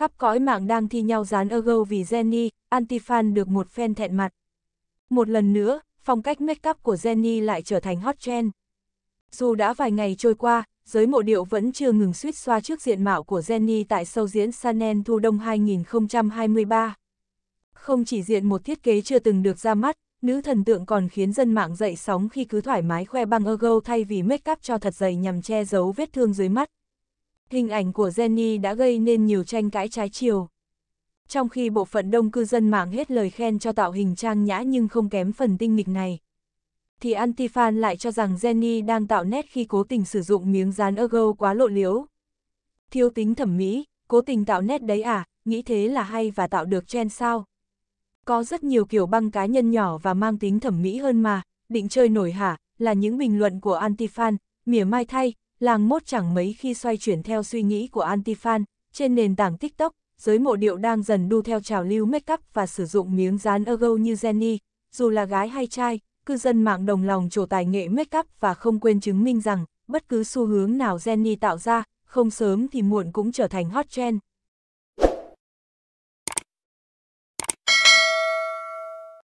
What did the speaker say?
khắp cõi mạng đang thi nhau dán ego vì Jenny, Antifan được một fan thẹn mặt. Một lần nữa, phong cách make up của Jenny lại trở thành hot trend. Dù đã vài ngày trôi qua, giới mộ điệu vẫn chưa ngừng suýt xoa trước diện mạo của Jenny tại sâu diễn Sanen Thu Đông 2023. Không chỉ diện một thiết kế chưa từng được ra mắt, nữ thần tượng còn khiến dân mạng dậy sóng khi cứ thoải mái khoe băng ego thay vì make up cho thật dày nhằm che giấu vết thương dưới mắt hình ảnh của Jenny đã gây nên nhiều tranh cãi trái chiều. Trong khi bộ phận đông cư dân mạng hết lời khen cho tạo hình trang nhã nhưng không kém phần tinh nghịch này, thì anti-fan lại cho rằng Jenny đang tạo nét khi cố tình sử dụng miếng dán ergo quá lộ liễu. Thiếu tính thẩm mỹ, cố tình tạo nét đấy à, nghĩ thế là hay và tạo được trend sao? Có rất nhiều kiểu băng cá nhân nhỏ và mang tính thẩm mỹ hơn mà, định chơi nổi hả, là những bình luận của anti-fan, mỉa mai thay, làng mốt chẳng mấy khi xoay chuyển theo suy nghĩ của Antifan, trên nền tảng TikTok, giới mộ điệu đang dần đu theo trào lưu make up và sử dụng miếng dán ergo như Jenny, dù là gái hay trai, cư dân mạng đồng lòng trổ tài nghệ make up và không quên chứng minh rằng, bất cứ xu hướng nào Jenny tạo ra, không sớm thì muộn cũng trở thành hot trend.